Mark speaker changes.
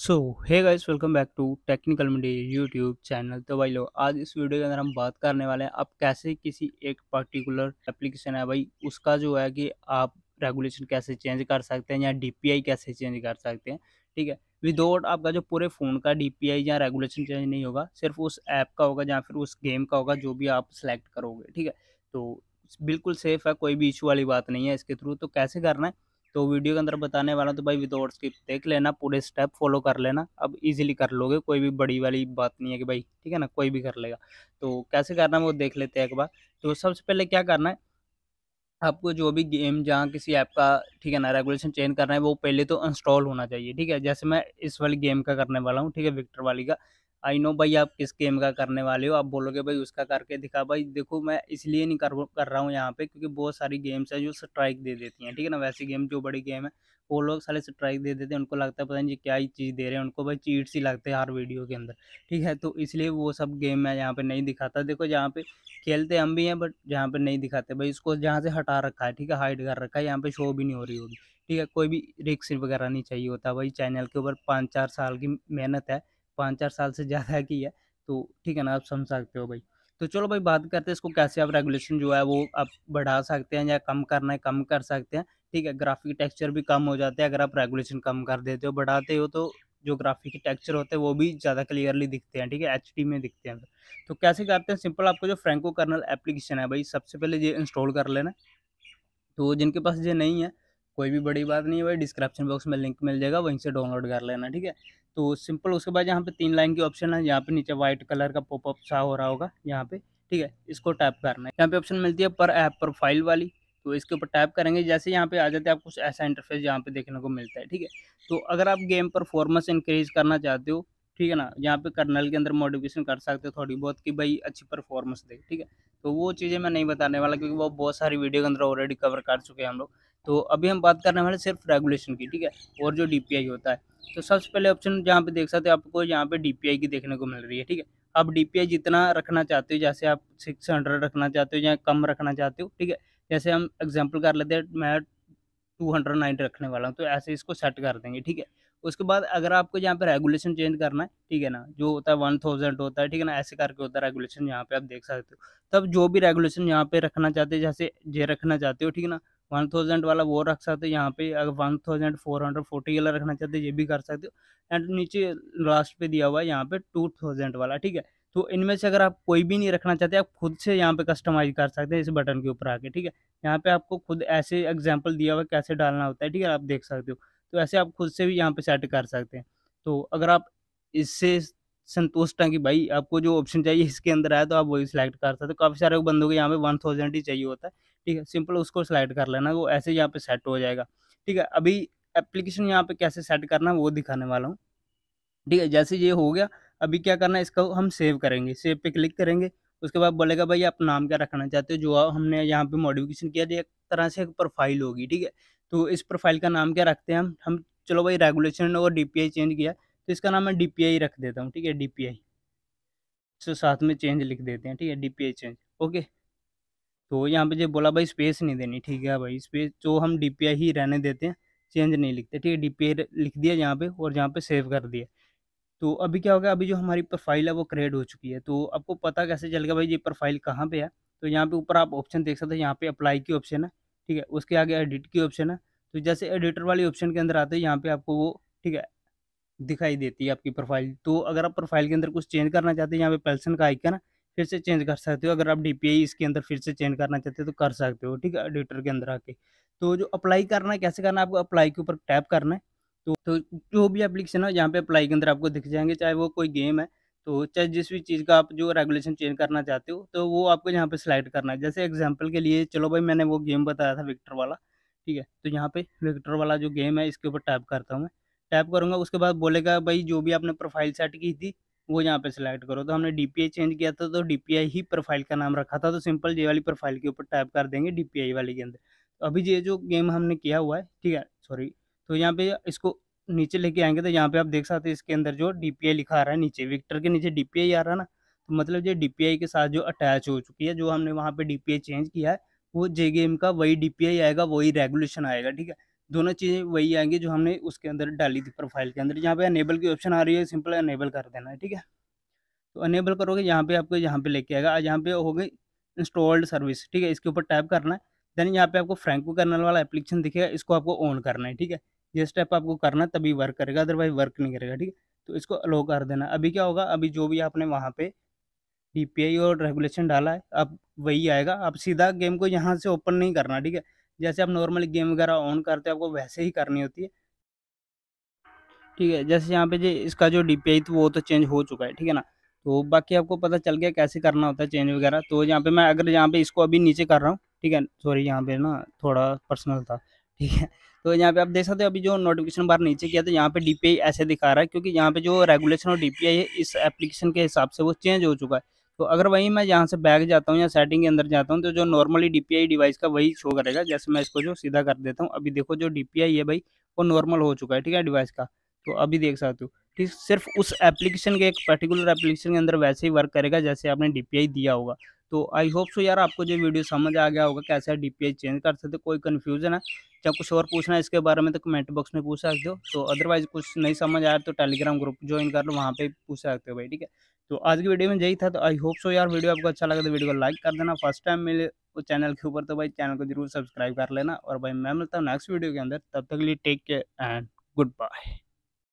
Speaker 1: so hey guys welcome back to Technical Media YouTube channel तो भाई लोग आज इस वीडियो के अंदर हम बात करने वाले हैं आप कैसे किसी एक पर्टिकुलर एप्लीकेशन है भाई उसका जो है कि आप रेगुलेशन कैसे चेंज कर सकते हैं या डीपीआई कैसे चेंज कर सकते हैं ठीक है विदाउट आपका जो पूरे फ़ोन का आई या रेगुलेशन चेंज नहीं होगा सिर्फ उस ऐप का होगा या फिर उस गेम का होगा जो भी आप सेलेक्ट करोगे ठीक है तो बिल्कुल सेफ़ है कोई भी इशू वाली बात नहीं है इसके थ्रू तो कैसे करना है तो वीडियो के अंदर बताने वाला तो भाई विदाउट स्किप देख लेना पूरे स्टेप फॉलो कर लेना अब इजीली कर लोगे कोई भी बड़ी वाली बात नहीं है कि भाई ठीक है ना कोई भी कर लेगा तो कैसे करना है वो देख लेते हैं एक बार तो सबसे पहले क्या करना है आपको जो भी गेम जहाँ किसी ऐप का ठीक है ना रेगुलेशन चेंज करना है वो पहले तो इंस्टॉल होना चाहिए ठीक है जैसे मैं इस वाली गेम का करने वाला हूँ ठीक है विक्टर वाली का आई नो भाई आप किस गेम का करने वाले हो आप बोलोगे भाई उसका करके दिखा भाई देखो मैं इसलिए नहीं कर कर रहा हूँ यहाँ पे क्योंकि बहुत सारी गेम्स हैं जो स्ट्राइक दे देती हैं ठीक है ना वैसी गेम जो बड़ी गेम है वो लोग सारे स्ट्राइक दे देते हैं उनको लगता है पता नहीं क्या ही चीज़ दे रहे हैं उनको भाई चीट्स ही लगते हैं हर वीडियो के अंदर ठीक है तो इसलिए वो सब गेम मैं यहाँ पर नहीं दिखाता देखो जहाँ पर खेलते हम भी हैं बट जहाँ पर नहीं दिखाते भाई इसको जहाँ से हटा रखा है ठीक है हाइड कर रखा है यहाँ पर शो भी नहीं हो रही होगी ठीक है कोई भी रिक्स वगैरह नहीं चाहिए होता भाई चैनल के ऊपर पाँच चार साल की मेहनत है पाँच चार साल से ज़्यादा की है तो ठीक है ना आप समझ सकते हो भाई तो चलो भाई बात करते हैं इसको कैसे आप रेगुलेशन जो है वो आप बढ़ा सकते हैं या कम करना है कम कर सकते हैं ठीक है ग्राफिक टेक्सचर भी कम हो जाते हैं अगर आप रेगुलेशन कम कर देते हो बढ़ाते हो तो जो ग्राफिक टेक्सचर होते हैं वो भी ज़्यादा क्लियरली दिखते हैं ठीक है एच में दिखते हैं तो कैसे करते हैं सिंपल आपको जो फ्रेंको कर्नल एप्लीकेशन है भाई सबसे पहले ये इंस्टॉल कर लेना तो जिनके पास ये नहीं है कोई भी बड़ी बात नहीं है भाई डिस्क्रिप्शन बॉक्स में लिंक मिल जाएगा वहीं से डाउनलोड कर लेना ठीक है तो सिंपल उसके बाद यहाँ पे तीन लाइन की ऑप्शन है यहाँ पे नीचे व्हाइट कलर का पॉपअप सा हो रहा होगा यहाँ पे ठीक है इसको टैप करना है यहाँ पे ऑप्शन मिलती है पर ऐप प्रोफाइल वाली तो इसके ऊपर टैप करेंगे जैसे यहाँ पे आ जाते हैं आपको कुछ ऐसा इंटरफेस यहाँ पे देखने को मिलता है ठीक है तो अगर आप गेम परफॉर्मेंस इंक्रीज करना चाहते हो ठीक है ना यहाँ पे कर्नल के अंदर मॉडिफिकेशन कर सकते हो थोड़ी बहुत कि भाई अच्छी परफॉर्मेंस दे ठीक है तो वो चीज़ें मैं नहीं बताने वाला क्योंकि वो बहुत सारी वीडियो के अंदर ऑलरेडी कवर कर चुके हैं हम लोग तो अभी हम बात करने वाले सिर्फ रेगुलेशन की ठीक है और जो डी होता है तो सबसे पहले ऑप्शन जहाँ पे देख सकते हैं आपको यहाँ पे डी की देखने को मिल रही है ठीक है आप डी जितना रखना चाहते हो जैसे आप सिक्स हंड्रेड रखना चाहते हो या कम रखना चाहते हो ठीक है जैसे हम एग्जाम्पल कर लेते हैं मैं टू हंड्रेड नाइन रखने वाला हूँ तो ऐसे इसको सेट कर देंगे ठीक है उसके बाद अगर आपको यहाँ पे रेगुलेशन चेंज करना है ठीक है ना जो होता है वन थाउजेंड होता है ठीक है ना ऐसे करके होता है रेगुलेशन यहाँ पे आप देख सकते हो तब जो भी रेगुलेशन यहाँ पे रखना चाहते हो जैसे जे रखना चाहते हो ठीक है ना वन थाउजेंड वाला वो रख सकते हो यहाँ पे अगर one thousand four hundred forty वाला रखना चाहते हो ये भी कर सकते हो एंड नीचे लास्ट पे दिया हुआ है यहाँ पे टू थाउजेंड वाला ठीक है तो इनमें से अगर आप कोई भी नहीं रखना चाहते आप खुद से यहाँ पे कस्टमाइज कर सकते हैं इस बटन के ऊपर आके ठीक है यहाँ पे आपको खुद ऐसे एग्जाम्पल दिया हुआ कैसे डालना होता है ठीक है आप देख सकते हो तो ऐसे आप खुद से भी यहाँ पे सेट कर सकते हैं तो अगर आप इससे संतुष्ट हैं कि भाई आपको जो ऑप्शन चाहिए इसके अंदर आया तो आप वही सिलेक्ट कर सकते हो तो काफ़ी सारे बंदों के यहाँ पे वन थाउजेंड ही चाहिए होता है ठीक है सिंपल उसको सिलेक्ट कर लेना वो ऐसे यहाँ पे सेट हो जाएगा ठीक है अभी एप्लीकेशन यहाँ पे कैसे सेट करना वो दिखाने वाला हूँ ठीक है जैसे ये हो गया अभी क्या करना है इसका हम सेव करेंगे सेव पे क्लिक करेंगे उसके बाद बोलेगा भाई आप नाम क्या रखना चाहते हो जो हमने यहाँ पे मॉडिफिकेशन किया एक तरह से एक प्रोफाइल होगी ठीक है तो इस प्रोफाइल का नाम क्या रखते हैं हम हम चलो भाई रेगुलेशन और डी चेंज किया तो इसका नाम मैं डी रख देता हूँ ठीक है डी सो साथ में चेंज लिख देते हैं ठीक है डी चेंज ओके तो यहाँ पे जो बोला भाई स्पेस नहीं देनी ठीक है भाई स्पेस जो हम डी ही रहने देते हैं चेंज नहीं लिखते ठीक है डी लिख दिया यहाँ पर और यहाँ पर सेव कर दिया तो अभी क्या हो गया अभी जो हमारी प्रोफाइल है वो क्रिएट हो चुकी है तो आपको पता कैसे चल गया भाई ये प्रोफाइल कहाँ पर है तो यहाँ पे ऊपर आप ऑप्शन देख सकते हैं यहाँ पे अप्लाई की ऑप्शन है ठीक है उसके आगे एडिट की ऑप्शन है तो जैसे एडिटर वाली ऑप्शन के अंदर आते हैं यहाँ पे आपको वो ठीक है दिखाई देती है आपकी प्रोफाइल तो अगर आप प्रोफाइल के अंदर कुछ चेंज करना चाहते हैं यहाँ पे पेल्सन का आइकन है फिर से चेंज कर सकते हो अगर आप डी इसके अंदर फिर से चेंज करना चाहते हो तो कर सकते हो ठीक है एडिटर के अंदर आके तो जो अप्लाई करना है कैसे करना है आपको अप्लाई के ऊपर टैप करना है तो, तो जो भी एप्लीकेशन है यहाँ पे अप्लाई के अंदर आपको दिख जाएंगे चाहे वो कोई गेम है तो चाहे जिस भी चीज़ का आप जो रेगुलेशन चेंज करना चाहते हो तो वो आपको यहाँ पे सिलेक्ट करना है जैसे एग्जांपल के लिए चलो भाई मैंने वो गेम बताया था विक्टर वाला ठीक है तो यहाँ पे विक्टर वाला जो गेम है इसके ऊपर टैप करता हूँ मैं टैप करूँगा उसके बाद बोलेगा भाई जो भी आपने प्रोफाइल सेट की थी वो यहाँ पे सिलेक्ट करो तो हमने डी चेंज किया था तो डी ही प्रोफाइल का नाम रखा था तो सिंपल जे वाली प्रोफाइल के ऊपर टैप कर देंगे डी वाले के अंदर तो अभी ये जो गेम हमने किया हुआ है ठीक है सॉरी तो यहाँ पे इसको नीचे लेके आएंगे तो यहाँ पे आप देख सकते हैं इसके अंदर जो डीपीआई लिखा आ रहा है नीचे विक्टर के नीचे डीपीआई आ रहा है ना तो मतलब ये डीपीआई के साथ जो अटैच हो चुकी है जो हमने वहाँ पे डीपीआई चेंज किया है वो जे गेम का वही डीपीआई आएगा वही रेगुलेशन आएगा ठीक है दोनों चीज़ें वही आएंगी जो हमने उसके अंदर डाली थी प्रोफाइल के अंदर यहाँ पे अनेबल की ऑप्शन आ रही है सिंपल अनेबल कर देना है ठीक है तो अनेबल करोगे यहाँ पे आपको यहाँ पे लेके आएगा यहाँ पे हो गई इंस्टॉल्ड सर्विस ठीक है इसके ऊपर टैप करना है देन यहाँ पे आपको फ्रेंको कर्नल वाला एप्लीकेशन दिखेगा इसको आपको ऑन करना है ठीक है ये स्टेप आपको करना है तभी वर्क करेगा अदरवाइज वर्क नहीं करेगा ठीक है तो इसको अलो कर देना अभी क्या होगा अभी जो भी आपने वहाँ पे डी और रेगुलेशन डाला है अब वही आएगा आप सीधा गेम को यहाँ से ओपन नहीं करना ठीक है जैसे आप नॉर्मली गेम वगैरह ऑन करते हैं आपको वैसे ही करनी होती है ठीक है जैसे यहाँ पे जी इसका जो डी पी तो वो तो चेंज हो चुका है ठीक है ना तो बाकी आपको पता चल गया कैसे करना होता है चेंज वगैरह तो यहाँ पे मैं अगर यहाँ पे इसको अभी नीचे कर रहा हूँ ठीक है सॉरी यहाँ पे ना थोड़ा पर्सनल था ठीक है तो यहाँ पे आप देख सकते हो अभी जो नोटिफिकेशन बार नीचे किया तो यहाँ पे डीपीआई ऐसे दिखा रहा है क्योंकि यहाँ पे जो रेगुलेशन और डीपीआई है इस एप्लीकेशन के हिसाब से वो चेंज हो चुका है तो अगर वहीं मैं यहाँ से बैग जाता हूँ या सेटिंग के अंदर जाता हूँ तो जो नॉर्मली डीपीआई डिवाइस का वही शो करेगा जैसे मैं इसको जो सीधा कर देता हूँ अभी देखो जो डीपीआई है भाई वो नॉर्मल हो चुका है ठीक है डिवाइस का तो अभी देख सकते हो ठीक सिर्फ उस एप्लीकेशन के एक पर्टिकुलर एप्लीकेशन के अंदर वैसे ही वर्क करेगा जैसे आपने डी दिया होगा तो आई होप सो यार आपको जो वीडियो समझ आ गया होगा कैसे डी पी चेंज कर सकते कोई कन्फ्यूजन है या कुछ और पूछना है इसके बारे में तो कमेंट बॉक्स में पूछ सकते हो तो अदरवाइज कुछ नहीं समझ आया तो टेलीग्राम ग्रुप ज्वाइन कर लो वहाँ पे पूछ सकते हो भाई ठीक है तो आज की वीडियो में यही था तो आई होप सो यार वीडियो आपको अच्छा लगा तो वीडियो को लाइक कर देना फर्स्ट टाइम मिले उस चैनल के ऊपर तो भाई चैनल को जरूर सब्सक्राइब कर लेना और भाई मैं मिलता हूँ नेक्स्ट वीडियो के अंदर तब तक लिए take care and good bye